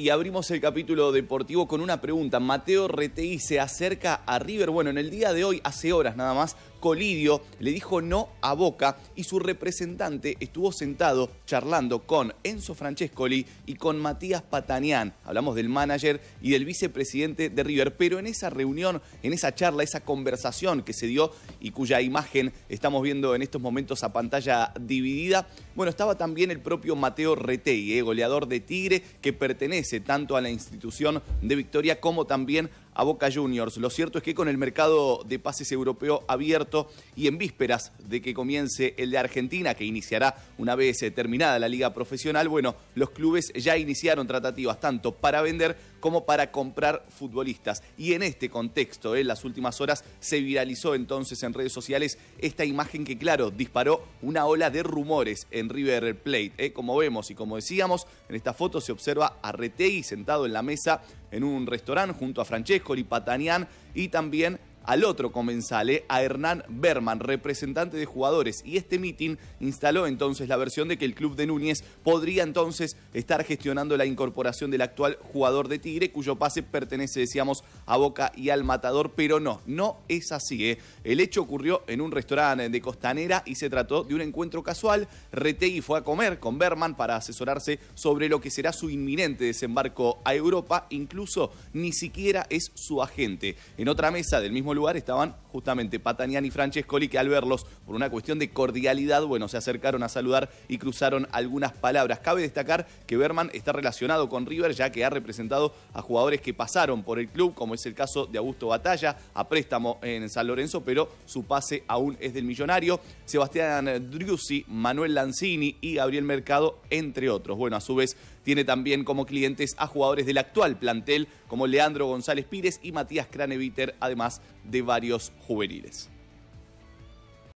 y abrimos el capítulo deportivo con una pregunta. Mateo Retei se acerca a River. Bueno, en el día de hoy, hace horas nada más, Colidio le dijo no a Boca y su representante estuvo sentado charlando con Enzo Francescoli y con Matías Patanián. Hablamos del manager y del vicepresidente de River, pero en esa reunión, en esa charla, esa conversación que se dio y cuya imagen estamos viendo en estos momentos a pantalla dividida, bueno, estaba también el propio Mateo Retei, eh, goleador de Tigre, que pertenece tanto a la institución de Victoria como también a Boca Juniors. Lo cierto es que con el mercado de pases europeo abierto y en vísperas de que comience el de Argentina, que iniciará una vez eh, terminada la liga profesional, bueno, los clubes ya iniciaron tratativas tanto para vender como para comprar futbolistas. Y en este contexto, eh, en las últimas horas, se viralizó entonces en redes sociales esta imagen que, claro, disparó una ola de rumores en River Plate. Eh. Como vemos y como decíamos, en esta foto se observa a Retegui sentado en la mesa en un restaurante junto a Francesco Lipatanián y también al otro comensale, a Hernán Berman, representante de jugadores, y este mitin instaló entonces la versión de que el club de Núñez podría entonces estar gestionando la incorporación del actual jugador de Tigre, cuyo pase pertenece, decíamos, a Boca y al Matador, pero no, no es así. ¿eh? El hecho ocurrió en un restaurante de Costanera y se trató de un encuentro casual. Retegui fue a comer con Berman para asesorarse sobre lo que será su inminente desembarco a Europa, incluso ni siquiera es su agente. En otra mesa del mismo lugar estaban justamente Patanian y Francescoli, que al verlos, por una cuestión de cordialidad, bueno, se acercaron a saludar y cruzaron algunas palabras. Cabe destacar que Berman está relacionado con River, ya que ha representado a jugadores que pasaron por el club, como es el caso de Augusto Batalla, a préstamo en San Lorenzo, pero su pase aún es del millonario. Sebastián Driussi, Manuel Lanzini y Gabriel Mercado, entre otros. Bueno, a su vez, tiene también como clientes a jugadores del actual plantel como Leandro González Pires y Matías Craneviter, además de varios juveniles.